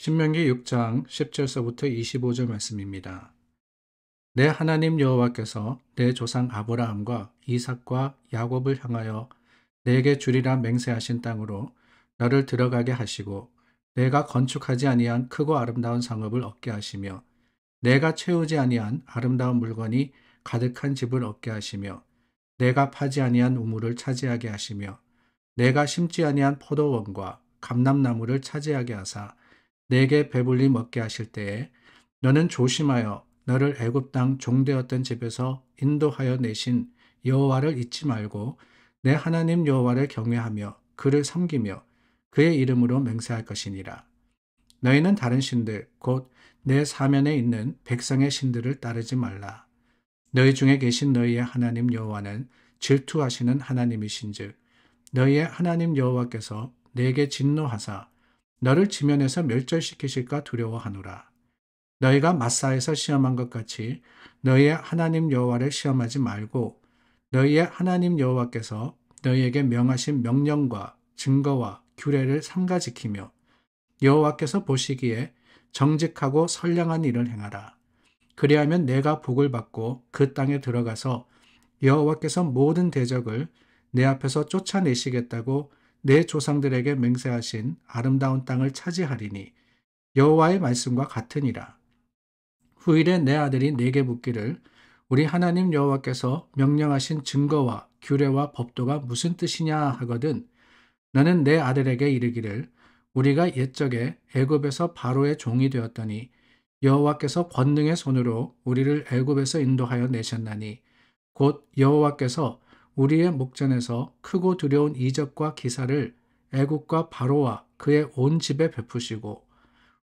신명기 6장 1 0절부터 25절 말씀입니다. 내 하나님 여호와께서 내 조상 아브라함과 이삭과 야곱을 향하여 내게 주리라 맹세하신 땅으로 너를 들어가게 하시고 내가 건축하지 아니한 크고 아름다운 상업을 얻게 하시며 내가 채우지 아니한 아름다운 물건이 가득한 집을 얻게 하시며 내가 파지 아니한 우물을 차지하게 하시며 내가 심지 아니한 포도원과 감람나무를 차지하게 하사 내게 배불리 먹게 하실 때에 너는 조심하여 너를 애굽 땅 종되었던 집에서 인도하여 내신 여호와를 잊지 말고 내 하나님 여호와를 경외하며 그를 섬기며 그의 이름으로 맹세할 것이니라. 너희는 다른 신들 곧 내 사면에 있는 백성의 신들을 따르지 말라. 너희 중에 계신 너희의 하나님 여호와는 질투하시는 하나님이신즉 너희의 하나님 여호와께서 내게 진노하사 너를 지면에서 멸절시키실까 두려워하노라. 너희가 마사에서 시험한 것 같이 너희의 하나님 여호와를 시험하지 말고 너희의 하나님 여호와께서 너희에게 명하신 명령과 증거와 규례를 삼가 지키며 여호와께서 보시기에 정직하고 선량한 일을 행하라. 그리하면 내가 복을 받고 그 땅에 들어가서 여호와께서 모든 대적을 내 앞에서 쫓아내시겠다고 내 조상들에게 맹세하신 아름다운 땅을 차지하리니 여호와의 말씀과 같으니라. 후일에 내 아들이 내게 묻기를 우리 하나님 여호와께서 명령하신 증거와 규례와 법도가 무슨 뜻이냐 하거든 너는 내 아들에게 이르기를 우리가 옛적에 애굽에서 바로의 종이 되었더니 여호와께서 권능의 손으로 우리를 애굽에서 인도하여 내셨나니 곧 여호와께서 우리의 목전에서 크고 두려운 이적과 기사를 애국과 바로와 그의 온 집에 베푸시고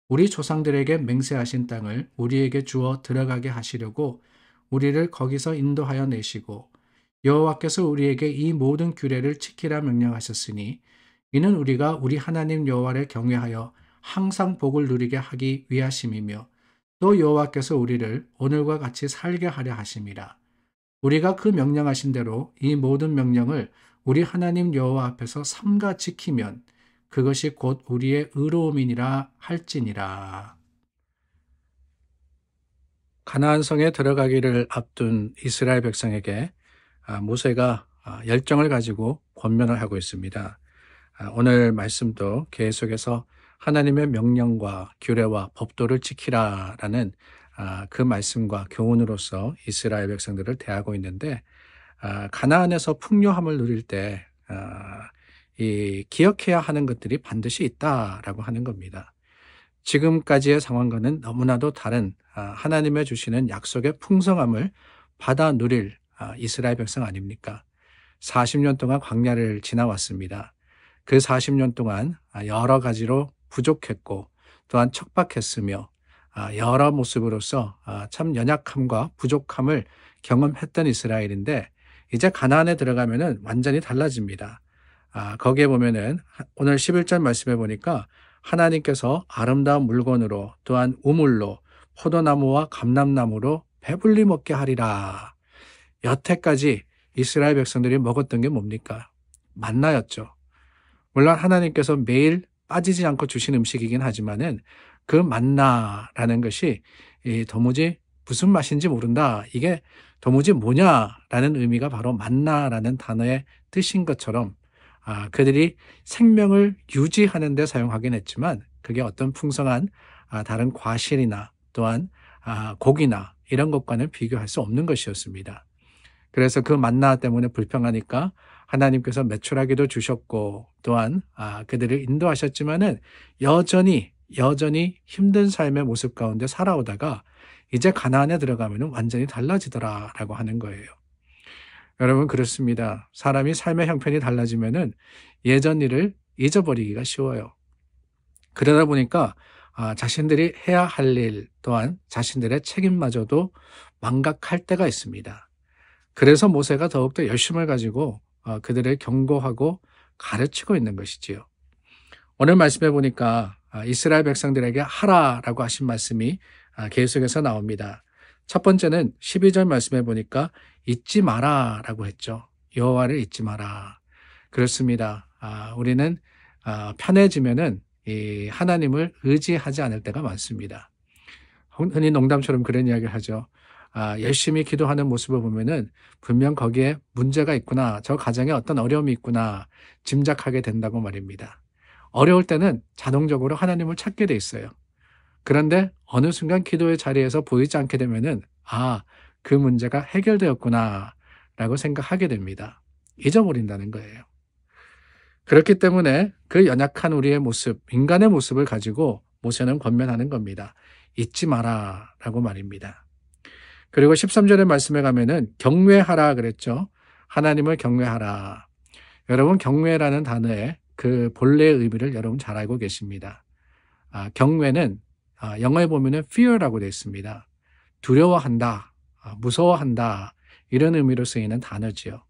우리 조상들에게 맹세하신 땅을 우리에게 주어 들어가게 하시려고 우리를 거기서 인도하여 내시고 여호와께서 우리에게 이 모든 규례를 지키라 명령하셨으니 이는 우리가 우리 하나님 여호와를 경외하여 항상 복을 누리게 하기 위하심이며 또 여호와께서 우리를 오늘과 같이 살게 하려 하심이라 우리가 그 명령하신 대로 이 모든 명령을 우리 하나님 여호와 앞에서 삼가 지키면 그것이 곧 우리의 의로움이니라 할지니라. 가나안 성에 들어가기를 앞둔 이스라엘 백성에게 아, 모세가 아, 열정을 가지고 권면을 하고 있습니다. 아, 오늘 말씀도 계속해서 하나님의 명령과 규례와 법도를 지키라라는 아, 그 말씀과 교훈으로서 이스라엘 백성들을 대하고 있는데 아, 가나안에서 풍요함을 누릴 때 아, 기억해야 하는 것들이 반드시 있다라고 하는 겁니다. 지금까지의 상황과는 너무나도 다른 하나님의 주시는 약속의 풍성함을 받아 누릴 이스라엘 백성 아닙니까? 40년 동안 광야를 지나왔습니다. 그 40년 동안 여러 가지로 부족했고 또한 척박했으며 아, 여러 모습으로서 아, 참 연약함과 부족함을 경험했던 이스라엘인데 이제 가나안에 들어가면은 완전히 달라집니다. 아, 거기에 보면은 오늘 11절 말씀해 보니까 하나님께서 아름다운 물건으로 또한 우물로 포도나무와 감람나무로 배불리 먹게 하리라. 여태까지 이스라엘 백성들이 먹었던 게 뭡니까? 만나였죠. 물론 하나님께서 매일 빠지지 않고 주신 음식이긴 하지만은 그 만나라는 것이 이 도무지 무슨 맛인지 모른다. 이게 도무지 뭐냐라는 의미가 바로 만나라는 단어의 뜻인 것처럼 아, 그들이 생명을 유지하는 데 사용하긴 했지만 그게 어떤 풍성한 아, 다른 과실이나 또한 아, 고기나 이런 것과는 비교할 수 없는 것이었습니다. 그래서 그 만나 때문에 불평하니까 하나님께서 매출하기도 주셨고 또한 아, 그들을 인도하셨지만은 여전히 여전히 힘든 삶의 모습 가운데 살아오다가 이제 가나안에 들어가면 완전히 달라지더라라고 하는 거예요. 여러분 그렇습니다. 사람이 삶의 형편이 달라지면은 예전 일을 잊어버리기가 쉬워요. 그러다 보니까 아, 자신들이 해야 할 일 또한 자신들의 책임마저도 망각할 때가 있습니다. 그래서 모세가 더욱더 열심을 가지고 아, 그들을 경고하고 가르치고 있는 것이지요. 오늘 말씀해 보니까 아, 이스라엘 백성들에게 하라라고 하신 말씀이 아, 계속해서 나옵니다. 첫 번째는 12절 말씀해 보니까 잊지 마라라고 했죠. 여호와를 잊지 마라. 그렇습니다. 아, 우리는 편해지면은 이 하나님을 의지하지 않을 때가 많습니다. 흔히 농담처럼 그런 이야기를 하죠. 아, 열심히 기도하는 모습을 보면은 분명 거기에 문제가 있구나, 저 가정에 어떤 어려움이 있구나 짐작하게 된다고 말입니다. 어려울 때는 자동적으로 하나님을 찾게 돼 있어요. 그런데 어느 순간 기도의 자리에서 보이지 않게 되면은 아, 그 문제가 해결되었구나 라고 생각하게 됩니다. 잊어버린다는 거예요. 그렇기 때문에 그 연약한 우리의 모습, 인간의 모습을 가지고 모세는 권면하는 겁니다. 잊지 마라 라고 말입니다. 그리고 13절의 말씀에 가면은 경외하라 그랬죠. 하나님을 경외하라. 여러분 경외라는 단어에 그 본래의 의미를 여러분 잘 알고 계십니다. 아, 경외는 아, 영어에 보면 fear라고 되어 있습니다. 두려워한다, 아, 무서워한다 이런 의미로 쓰이는 단어지요.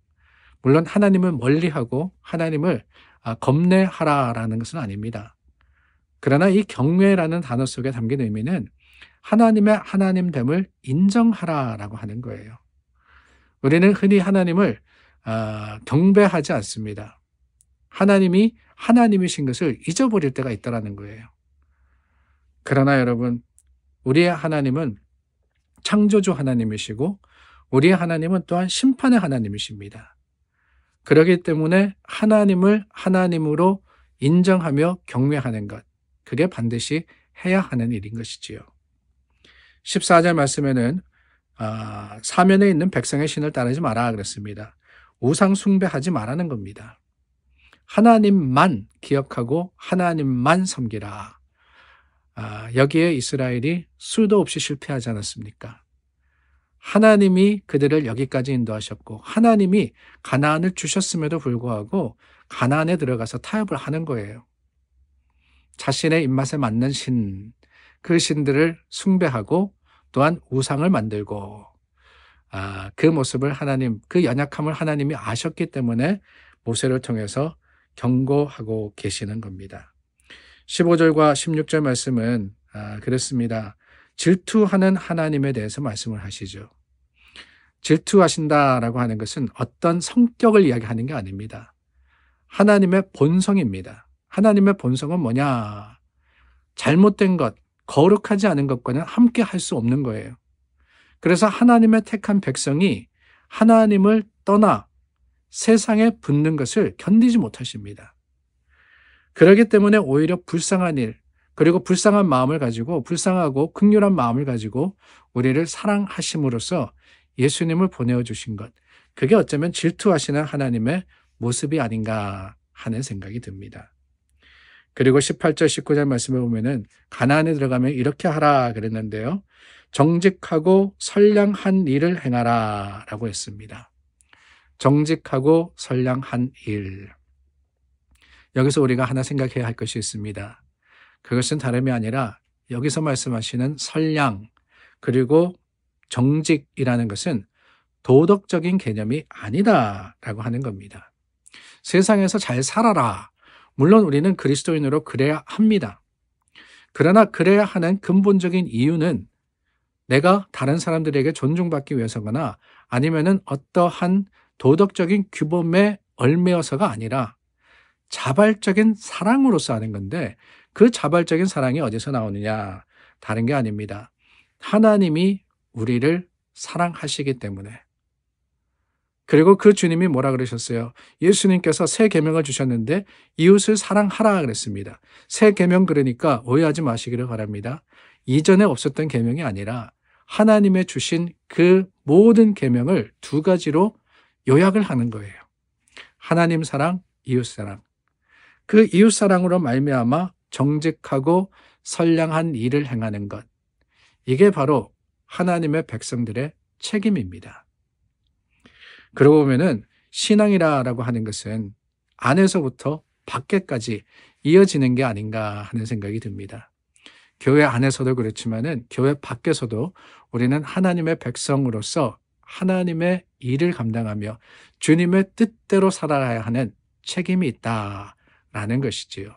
물론 하나님을 멀리하고 하나님을 아, 겁내하라라는 것은 아닙니다. 그러나 이 경외라는 단어 속에 담긴 의미는 하나님의 하나님됨을 인정하라라고 하는 거예요. 우리는 흔히 하나님을 아, 경배하지 않습니다. 하나님이 하나님이신 것을 잊어버릴 때가 있다라는 거예요. 그러나 여러분, 우리의 하나님은 창조주 하나님이시고 우리의 하나님은 또한 심판의 하나님이십니다. 그러기 때문에 하나님을 하나님으로 인정하며 경외하는 것, 그게 반드시 해야 하는 일인 것이지요. 14절 말씀에는 아, 사면에 있는 백성의 신을 따르지 마라 그랬습니다. 우상 숭배하지 말라는 겁니다. 하나님만 기억하고 하나님만 섬기라. 아, 여기에 이스라엘이 수도 없이 실패하지 않았습니까? 하나님이 그들을 여기까지 인도하셨고 하나님이 가나안을 주셨음에도 불구하고 가나안에 들어가서 타협을 하는 거예요. 자신의 입맛에 맞는 신, 그 신들을 숭배하고 또한 우상을 만들고 아, 그 모습을 하나님, 그 연약함을 하나님이 아셨기 때문에 모세를 통해서 경고하고 계시는 겁니다. 15절과 16절 말씀은 아, 그렇습니다. 질투하는 하나님에 대해서 말씀을 하시죠. 질투하신다라고 하는 것은 어떤 성격을 이야기하는 게 아닙니다. 하나님의 본성입니다. 하나님의 본성은 뭐냐? 잘못된 것, 거룩하지 않은 것과는 함께 할 수 없는 거예요. 그래서 하나님의 택한 백성이 하나님을 떠나 세상에 붙는 것을 견디지 못하십니다. 그러기 때문에 오히려 불쌍한 일, 그리고 불쌍한 마음을 가지고 불쌍하고 극렬한 마음을 가지고 우리를 사랑하심으로써 예수님을 보내어 주신 것. 그게 어쩌면 질투하시는 하나님의 모습이 아닌가 하는 생각이 듭니다. 그리고 18절 19절 말씀을 보면은 가난안에 들어가면 이렇게 하라 그랬는데요. 정직하고 선량한 일을 행하라라고 했습니다. 정직하고 선량한 일. 여기서 우리가 하나 생각해야 할 것이 있습니다. 그것은 다름이 아니라 여기서 말씀하시는 선량 그리고 정직이라는 것은 도덕적인 개념이 아니다라고 하는 겁니다. 세상에서 잘 살아라. 물론 우리는 그리스도인으로 그래야 합니다. 그러나 그래야 하는 근본적인 이유는 내가 다른 사람들에게 존중받기 위해서거나 아니면은 어떠한 도덕적인 규범에 얼매어서가 아니라 자발적인 사랑으로서 하는 건데 그 자발적인 사랑이 어디서 나오느냐? 다른 게 아닙니다. 하나님이 우리를 사랑하시기 때문에. 그리고 그 주님이 뭐라 그러셨어요? 예수님께서 새 계명을 주셨는데 이웃을 사랑하라 그랬습니다. 새 계명 그러니까 오해하지 마시기를 바랍니다. 이전에 없었던 계명이 아니라 하나님의 주신 그 모든 계명을 두 가지로 요약을 하는 거예요. 하나님 사랑, 이웃 사랑. 그 이웃 사랑으로 말미암아 정직하고 선량한 일을 행하는 것. 이게 바로 하나님의 백성들의 책임입니다. 그러고 보면은 신앙이라고 하는 것은 안에서부터 밖에까지 이어지는 게 아닌가 하는 생각이 듭니다. 교회 안에서도 그렇지만은 교회 밖에서도 우리는 하나님의 백성으로서 하나님의 일을 감당하며 주님의 뜻대로 살아가야 하는 책임이 있다라는 것이지요.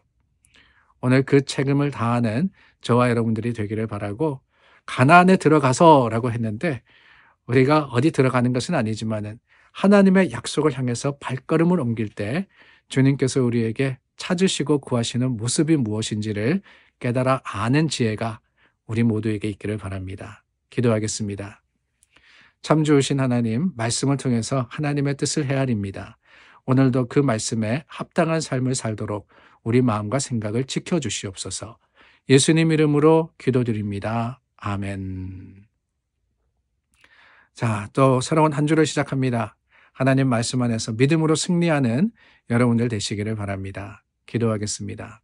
오늘 그 책임을 다하는 저와 여러분들이 되기를 바라고 가나안에 들어가서라고 했는데 우리가 어디 들어가는 것은 아니지만은 하나님의 약속을 향해서 발걸음을 옮길 때 주님께서 우리에게 찾으시고 구하시는 모습이 무엇인지를 깨달아 아는 지혜가 우리 모두에게 있기를 바랍니다. 기도하겠습니다. 참 좋으신 하나님, 말씀을 통해서 하나님의 뜻을 헤아립니다. 오늘도 그 말씀에 합당한 삶을 살도록 우리 마음과 생각을 지켜주시옵소서. 예수님 이름으로 기도드립니다. 아멘. 자, 또 새로운 한 주를 시작합니다. 하나님 말씀 안에서 믿음으로 승리하는 여러분들 되시기를 바랍니다. 기도하겠습니다.